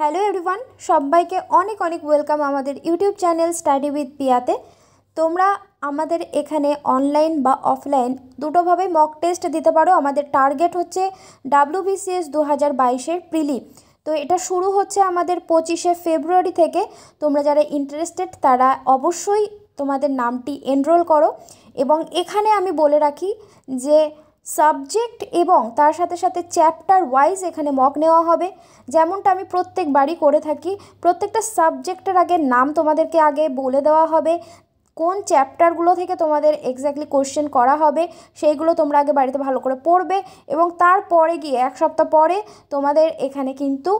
hello everyone সবাইকে অনেক অনেক ওয়েলকাম আমাদের ইউটিউব চ্যানেল স্টাডি উইথ পিয়াতে তোমরা আমাদের এখানে অনলাইন বা অফলাইন দুটোভাবে মক টেস্ট দিতে পারো আমাদের টার্গেট হচ্ছে ডাব্লুবিসিএস দু হাজার বাইশের প্রিলি তো এটা শুরু হচ্ছে আমাদের পঁচিশে ফেব্রুয়ারি থেকে তোমরা যারা ইন্টারেস্টেড তারা অবশ্যই তোমাদের নামটি এনরোল করো এবং এখানে আমি বলে রাখি যে সাবজেক্ট এবং তার সাথে সাথে চ্যাপ্টার ওয়াইজ এখানে মক নেওয়া হবে যেমনটা আমি প্রত্যেকবারই করে থাকি প্রত্যেকটা সাবজেক্টের আগে নাম তোমাদেরকে আগে বলে দেওয়া হবে কোন চ্যাপ্টারগুলো থেকে তোমাদের এক্স্যাক্টলি কোশ্চেন করা হবে সেইগুলো তোমরা আগে বাড়িতে ভালো করে পড়বে এবং তারপরে গিয়ে এক সপ্তাহ পরে তোমাদের এখানে কিন্তু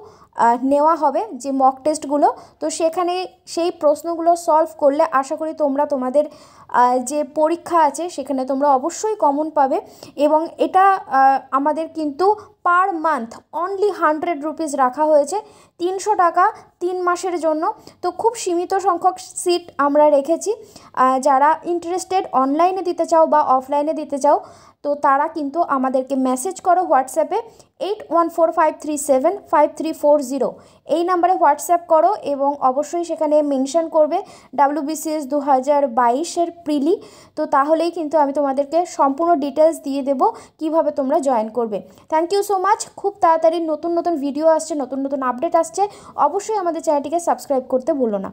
নেওয়া হবে যে মক টেস্টগুলো তো সেখানে সেই প্রশ্নগুলো সলভ করলে আশা করি তোমরা তোমাদের যে পরীক্ষা আছে সেখানে তোমরা অবশ্যই কমন পাবে এবং এটা আমাদের কিন্তু per month only hundred rupees রাখা হয়েছে তিনশো টাকা তিন মাসের জন্য তো খুব সীমিত সংখ্যক সিট আমরা রেখেছি যারা ইন্টারেস্টেড অনলাইনে দিতে চাও বা অফলাইনে দিতে চাও তো তারা কিন্তু আমাদেরকে মেসেজ করো হোয়াটসঅ্যাপে eight one four five three seven five three four zero এই নাম্বারে হোয়াটসঅ্যাপ করো এবং অবশ্যই সেখানে মেনশন করবে ডাব্লিউবিসিএস দু হাজার বাইশের প্রিলি তো তাহলেই কিন্তু আমি তোমাদেরকে সম্পূর্ণ ডিটেলস দিয়ে দেব কিভাবে তোমরা জয়েন করবে থ্যাংক ইউ সো মাচ খুব তাড়াতাড়ি নতুন নতুন ভিডিও আসছে নতুন নতুন আপডেট আসছে অবশ্যই আমাদের চ্যানেলটিকে সাবস্ক্রাইব করতে ভুলো না